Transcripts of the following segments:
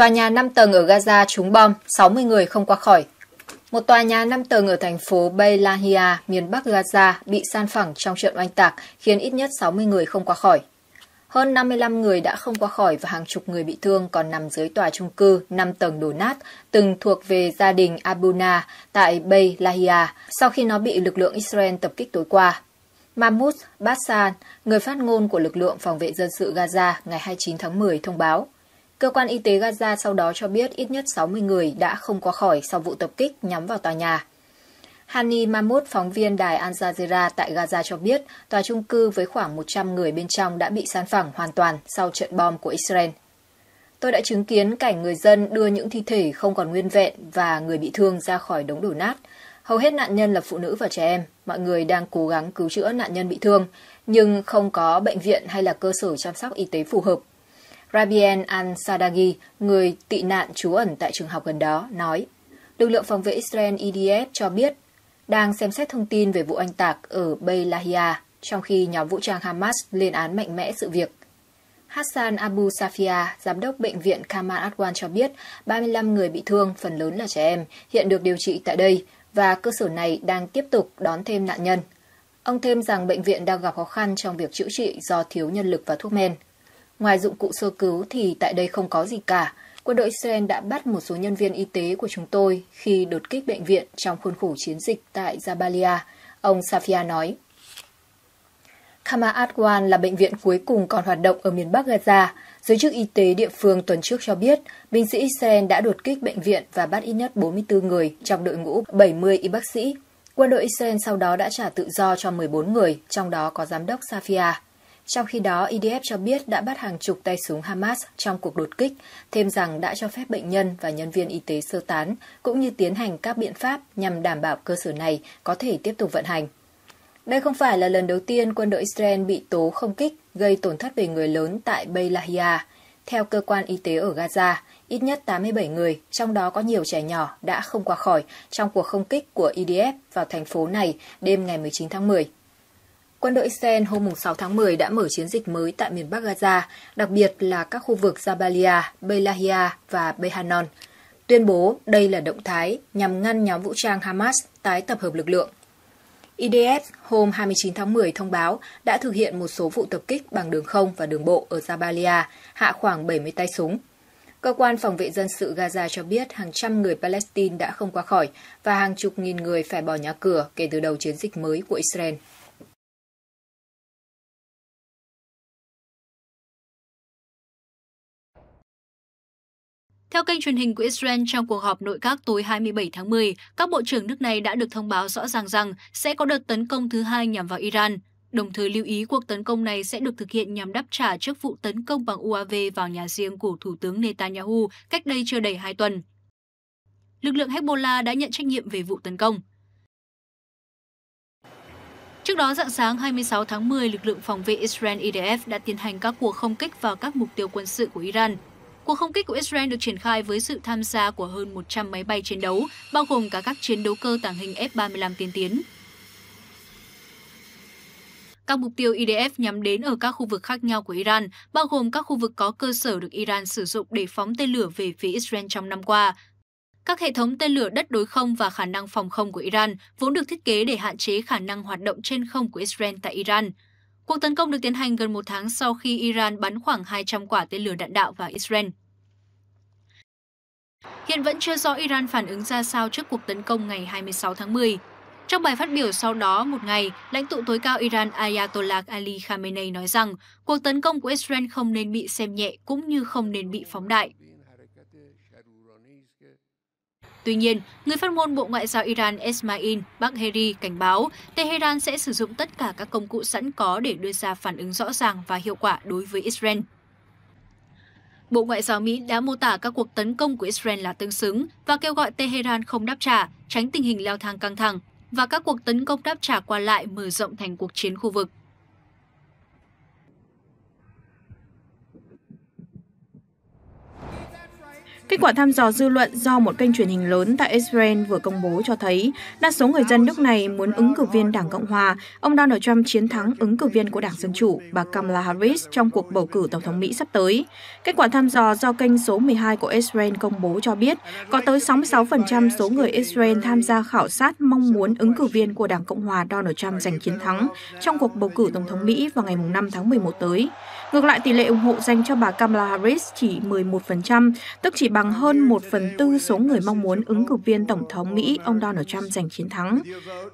Tòa nhà 5 tầng ở Gaza trúng bom, 60 người không qua khỏi. Một tòa nhà 5 tầng ở thành phố Beilahia, miền Bắc Gaza bị san phẳng trong trận oanh tạc khiến ít nhất 60 người không qua khỏi. Hơn 55 người đã không qua khỏi và hàng chục người bị thương còn nằm dưới tòa trung cư 5 tầng đổ nát, từng thuộc về gia đình Abuna tại Beilahia sau khi nó bị lực lượng Israel tập kích tối qua. Mahmoud Bassan, người phát ngôn của lực lượng phòng vệ dân sự Gaza ngày 29 tháng 10 thông báo – Cơ quan y tế Gaza sau đó cho biết ít nhất 60 người đã không qua khỏi sau vụ tập kích nhắm vào tòa nhà. Hani Mahmoud, phóng viên đài Al Jazeera tại Gaza cho biết tòa trung cư với khoảng 100 người bên trong đã bị san phẳng hoàn toàn sau trận bom của Israel. Tôi đã chứng kiến cảnh người dân đưa những thi thể không còn nguyên vẹn và người bị thương ra khỏi đống đổ nát. Hầu hết nạn nhân là phụ nữ và trẻ em. Mọi người đang cố gắng cứu chữa nạn nhân bị thương, nhưng không có bệnh viện hay là cơ sở chăm sóc y tế phù hợp. Rabien Ansadagi, người tị nạn trú ẩn tại trường học gần đó, nói lực lượng phòng vệ Israel IDF e cho biết đang xem xét thông tin về vụ anh tạc ở Beilahia, trong khi nhóm vũ trang Hamas lên án mạnh mẽ sự việc. Hassan Abu Safia, giám đốc bệnh viện Kamal Adwan cho biết 35 người bị thương, phần lớn là trẻ em, hiện được điều trị tại đây và cơ sở này đang tiếp tục đón thêm nạn nhân. Ông thêm rằng bệnh viện đang gặp khó khăn trong việc chữa trị do thiếu nhân lực và thuốc men. Ngoài dụng cụ sơ cứu thì tại đây không có gì cả. Quân đội Israel đã bắt một số nhân viên y tế của chúng tôi khi đột kích bệnh viện trong khuôn khổ chiến dịch tại Jabalia, ông Safia nói. Kama Adwan là bệnh viện cuối cùng còn hoạt động ở miền Bắc Gaza. Giới chức y tế địa phương tuần trước cho biết, binh sĩ Israel đã đột kích bệnh viện và bắt ít nhất 44 người trong đội ngũ 70 y bác sĩ. Quân đội Israel sau đó đã trả tự do cho 14 người, trong đó có giám đốc Safia. Trong khi đó, IDF e cho biết đã bắt hàng chục tay súng Hamas trong cuộc đột kích, thêm rằng đã cho phép bệnh nhân và nhân viên y tế sơ tán, cũng như tiến hành các biện pháp nhằm đảm bảo cơ sở này có thể tiếp tục vận hành. Đây không phải là lần đầu tiên quân đội Israel bị tố không kích gây tổn thất về người lớn tại Beilahiya. Theo cơ quan y tế ở Gaza, ít nhất 87 người, trong đó có nhiều trẻ nhỏ, đã không qua khỏi trong cuộc không kích của IDF e vào thành phố này đêm ngày 19 tháng 10. Quân đội Israel hôm 6 tháng 10 đã mở chiến dịch mới tại miền Bắc Gaza, đặc biệt là các khu vực Jabalia, Beilahia và Behanon, tuyên bố đây là động thái nhằm ngăn nhóm vũ trang Hamas tái tập hợp lực lượng. IDF hôm 29 tháng 10 thông báo đã thực hiện một số vụ tập kích bằng đường không và đường bộ ở Jabalia, hạ khoảng 70 tay súng. Cơ quan phòng vệ dân sự Gaza cho biết hàng trăm người Palestine đã không qua khỏi và hàng chục nghìn người phải bỏ nhà cửa kể từ đầu chiến dịch mới của Israel. Theo kênh truyền hình của Israel trong cuộc họp nội các tối 27 tháng 10, các bộ trưởng nước này đã được thông báo rõ ràng rằng sẽ có đợt tấn công thứ hai nhằm vào Iran. Đồng thời lưu ý cuộc tấn công này sẽ được thực hiện nhằm đáp trả trước vụ tấn công bằng UAV vào nhà riêng của Thủ tướng Netanyahu cách đây chưa đầy hai tuần. Lực lượng Hezbollah đã nhận trách nhiệm về vụ tấn công. Trước đó, dạng sáng 26 tháng 10, lực lượng phòng vệ Israel IDF đã tiến hành các cuộc không kích vào các mục tiêu quân sự của Iran, Cuộc không kích của Israel được triển khai với sự tham gia của hơn 100 máy bay chiến đấu, bao gồm cả các chiến đấu cơ tàng hình F-35 tiên tiến. Các mục tiêu IDF nhắm đến ở các khu vực khác nhau của Iran, bao gồm các khu vực có cơ sở được Iran sử dụng để phóng tên lửa về phía Israel trong năm qua. Các hệ thống tên lửa đất đối không và khả năng phòng không của Iran vốn được thiết kế để hạn chế khả năng hoạt động trên không của Israel tại Iran. Cuộc tấn công được tiến hành gần một tháng sau khi Iran bắn khoảng 200 quả tên lửa đạn đạo vào Israel. Hiện vẫn chưa rõ Iran phản ứng ra sao trước cuộc tấn công ngày 26 tháng 10. Trong bài phát biểu sau đó một ngày, lãnh tụ tối cao Iran Ayatollah Ali Khamenei nói rằng cuộc tấn công của Israel không nên bị xem nhẹ cũng như không nên bị phóng đại. Tuy nhiên, người phát ngôn Bộ Ngoại giao Iran Esmail Bagheri cảnh báo Tehran sẽ sử dụng tất cả các công cụ sẵn có để đưa ra phản ứng rõ ràng và hiệu quả đối với Israel. Bộ Ngoại giao Mỹ đã mô tả các cuộc tấn công của Israel là tương xứng và kêu gọi Tehran không đáp trả, tránh tình hình leo thang căng thẳng và các cuộc tấn công đáp trả qua lại mở rộng thành cuộc chiến khu vực. Kết quả thăm dò dư luận do một kênh truyền hình lớn tại Israel vừa công bố cho thấy đa số người dân nước này muốn ứng cử viên Đảng Cộng Hòa, ông Donald Trump chiến thắng ứng cử viên của Đảng Dân Chủ, bà Kamala Harris trong cuộc bầu cử Tổng thống Mỹ sắp tới. Kết quả thăm dò do kênh số 12 của Israel công bố cho biết có tới 66% số người Israel tham gia khảo sát mong muốn ứng cử viên của Đảng Cộng Hòa Donald Trump giành chiến thắng trong cuộc bầu cử Tổng thống Mỹ vào ngày 5 tháng 11 tới. Ngược lại, tỷ lệ ủng hộ dành cho bà Kamala Harris chỉ 11%, tức chỉ bằng hơn 1 phần tư số người mong muốn ứng cử viên Tổng thống Mỹ ông Donald Trump giành chiến thắng.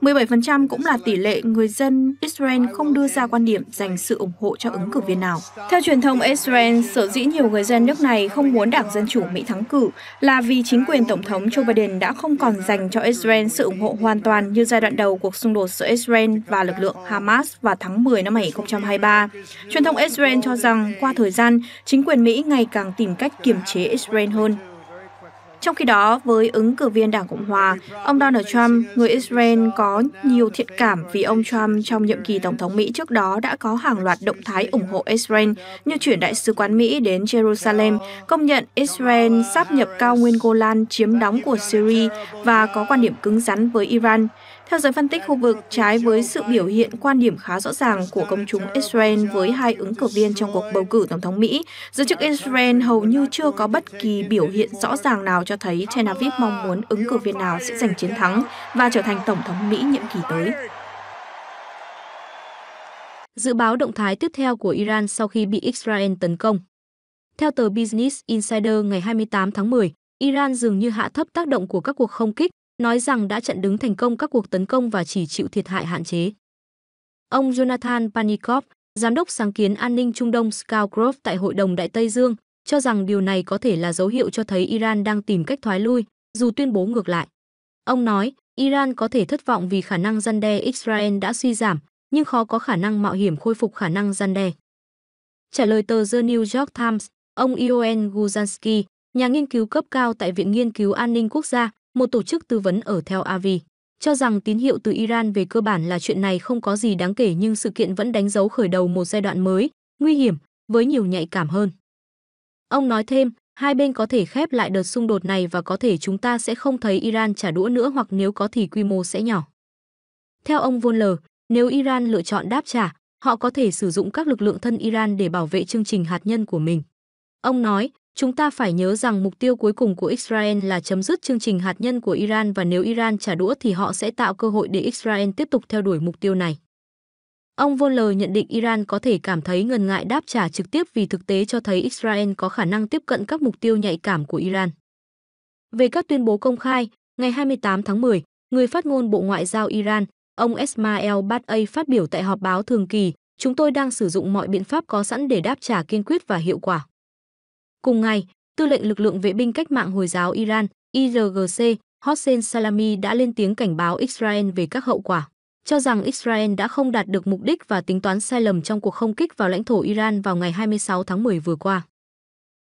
17% cũng là tỷ lệ người dân Israel không đưa ra quan điểm dành sự ủng hộ cho ứng cử viên nào. Theo truyền thông Israel, sở dĩ nhiều người dân nước này không muốn Đảng Dân Chủ Mỹ thắng cử là vì chính quyền Tổng thống Joe Biden đã không còn dành cho Israel sự ủng hộ hoàn toàn như giai đoạn đầu cuộc xung đột giữa Israel và lực lượng Hamas vào tháng 10 năm 2023. Truyền thông Israel cho rằng qua thời gian, chính quyền Mỹ ngày càng tìm cách kiềm chế Israel hơn. Trong khi đó, với ứng cử viên Đảng Cộng Hòa, ông Donald Trump, người Israel có nhiều thiện cảm vì ông Trump trong nhiệm kỳ Tổng thống Mỹ trước đó đã có hàng loạt động thái ủng hộ Israel như chuyển đại sứ quán Mỹ đến Jerusalem, công nhận Israel sáp nhập cao nguyên Golan chiếm đóng của Syria và có quan điểm cứng rắn với Iran. Theo giới phân tích khu vực, trái với sự biểu hiện quan điểm khá rõ ràng của công chúng Israel với hai ứng cử viên trong cuộc bầu cử Tổng thống Mỹ, giới chức Israel hầu như chưa có bất kỳ biểu hiện rõ ràng nào cho thấy Tel Aviv mong muốn ứng cử viên nào sẽ giành chiến thắng và trở thành Tổng thống Mỹ nhiệm kỳ tới. Dự báo động thái tiếp theo của Iran sau khi bị Israel tấn công Theo tờ Business Insider ngày 28 tháng 10, Iran dường như hạ thấp tác động của các cuộc không kích nói rằng đã chặn đứng thành công các cuộc tấn công và chỉ chịu thiệt hại hạn chế. Ông Jonathan Panikov, giám đốc sáng kiến an ninh Trung Đông Scout tại Hội đồng Đại Tây Dương, cho rằng điều này có thể là dấu hiệu cho thấy Iran đang tìm cách thoái lui, dù tuyên bố ngược lại. Ông nói, Iran có thể thất vọng vì khả năng gian đe Israel đã suy giảm, nhưng khó có khả năng mạo hiểm khôi phục khả năng gian đe. Trả lời tờ The New York Times, ông Ion Guzanski, nhà nghiên cứu cấp cao tại Viện Nghiên cứu An ninh Quốc gia, một tổ chức tư vấn ở Tel Aviv, cho rằng tín hiệu từ Iran về cơ bản là chuyện này không có gì đáng kể nhưng sự kiện vẫn đánh dấu khởi đầu một giai đoạn mới, nguy hiểm, với nhiều nhạy cảm hơn. Ông nói thêm, hai bên có thể khép lại đợt xung đột này và có thể chúng ta sẽ không thấy Iran trả đũa nữa hoặc nếu có thì quy mô sẽ nhỏ. Theo ông Voller, nếu Iran lựa chọn đáp trả, họ có thể sử dụng các lực lượng thân Iran để bảo vệ chương trình hạt nhân của mình. Ông nói, Chúng ta phải nhớ rằng mục tiêu cuối cùng của Israel là chấm dứt chương trình hạt nhân của Iran và nếu Iran trả đũa thì họ sẽ tạo cơ hội để Israel tiếp tục theo đuổi mục tiêu này. Ông Voller nhận định Iran có thể cảm thấy ngần ngại đáp trả trực tiếp vì thực tế cho thấy Israel có khả năng tiếp cận các mục tiêu nhạy cảm của Iran. Về các tuyên bố công khai, ngày 28 tháng 10, người phát ngôn Bộ Ngoại giao Iran, ông Esmael Batai phát biểu tại họp báo thường kỳ, chúng tôi đang sử dụng mọi biện pháp có sẵn để đáp trả kiên quyết và hiệu quả. Cùng ngày, Tư lệnh lực lượng vệ binh cách mạng Hồi giáo Iran IRGC Hossein Salami đã lên tiếng cảnh báo Israel về các hậu quả, cho rằng Israel đã không đạt được mục đích và tính toán sai lầm trong cuộc không kích vào lãnh thổ Iran vào ngày 26 tháng 10 vừa qua.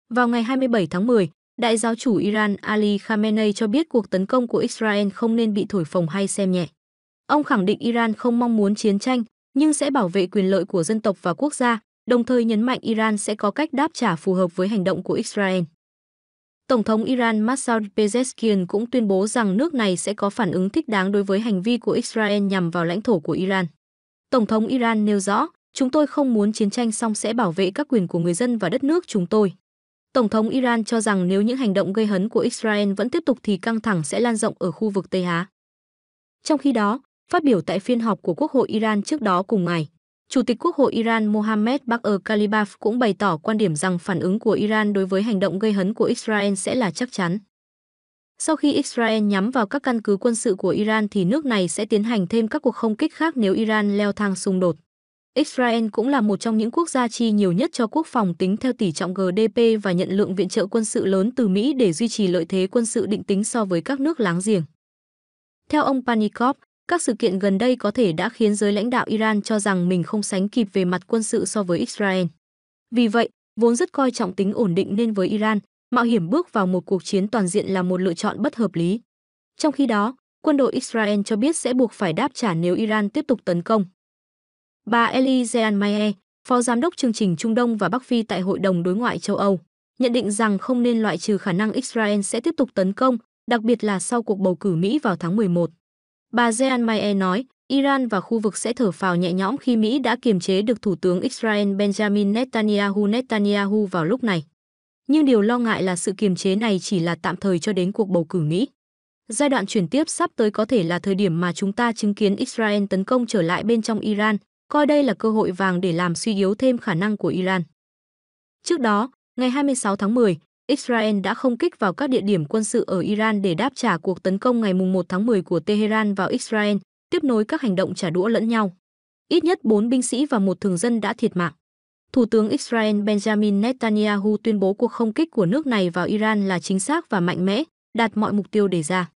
Vào ngày 27 tháng 10, Đại giáo chủ Iran Ali Khamenei cho biết cuộc tấn công của Israel không nên bị thổi phồng hay xem nhẹ. Ông khẳng định Iran không mong muốn chiến tranh, nhưng sẽ bảo vệ quyền lợi của dân tộc và quốc gia, đồng thời nhấn mạnh Iran sẽ có cách đáp trả phù hợp với hành động của Israel. Tổng thống Iran Massoud Pezeshkian cũng tuyên bố rằng nước này sẽ có phản ứng thích đáng đối với hành vi của Israel nhằm vào lãnh thổ của Iran. Tổng thống Iran nêu rõ, chúng tôi không muốn chiến tranh song sẽ bảo vệ các quyền của người dân và đất nước chúng tôi. Tổng thống Iran cho rằng nếu những hành động gây hấn của Israel vẫn tiếp tục thì căng thẳng sẽ lan rộng ở khu vực Tây Á. Trong khi đó, phát biểu tại phiên họp của Quốc hội Iran trước đó cùng ngày, Chủ tịch Quốc hội Iran Mohammed Bakr Kalibaf cũng bày tỏ quan điểm rằng phản ứng của Iran đối với hành động gây hấn của Israel sẽ là chắc chắn. Sau khi Israel nhắm vào các căn cứ quân sự của Iran thì nước này sẽ tiến hành thêm các cuộc không kích khác nếu Iran leo thang xung đột. Israel cũng là một trong những quốc gia chi nhiều nhất cho quốc phòng tính theo tỷ trọng GDP và nhận lượng viện trợ quân sự lớn từ Mỹ để duy trì lợi thế quân sự định tính so với các nước láng giềng. Theo ông Panikov, các sự kiện gần đây có thể đã khiến giới lãnh đạo Iran cho rằng mình không sánh kịp về mặt quân sự so với Israel. Vì vậy, vốn rất coi trọng tính ổn định nên với Iran, mạo hiểm bước vào một cuộc chiến toàn diện là một lựa chọn bất hợp lý. Trong khi đó, quân đội Israel cho biết sẽ buộc phải đáp trả nếu Iran tiếp tục tấn công. Bà Elizan Mayer, Phó Giám đốc chương trình Trung Đông và Bắc Phi tại Hội đồng Đối ngoại châu Âu, nhận định rằng không nên loại trừ khả năng Israel sẽ tiếp tục tấn công, đặc biệt là sau cuộc bầu cử Mỹ vào tháng 11. Bà Jean nói, Iran và khu vực sẽ thở phào nhẹ nhõm khi Mỹ đã kiềm chế được Thủ tướng Israel Benjamin Netanyahu Netanyahu vào lúc này. Nhưng điều lo ngại là sự kiềm chế này chỉ là tạm thời cho đến cuộc bầu cử Mỹ. Giai đoạn chuyển tiếp sắp tới có thể là thời điểm mà chúng ta chứng kiến Israel tấn công trở lại bên trong Iran, coi đây là cơ hội vàng để làm suy yếu thêm khả năng của Iran. Trước đó, ngày 26 tháng 10, Israel đã không kích vào các địa điểm quân sự ở Iran để đáp trả cuộc tấn công ngày 1 tháng 10 của Tehran vào Israel, tiếp nối các hành động trả đũa lẫn nhau. Ít nhất 4 binh sĩ và một thường dân đã thiệt mạng. Thủ tướng Israel Benjamin Netanyahu tuyên bố cuộc không kích của nước này vào Iran là chính xác và mạnh mẽ, đạt mọi mục tiêu đề ra.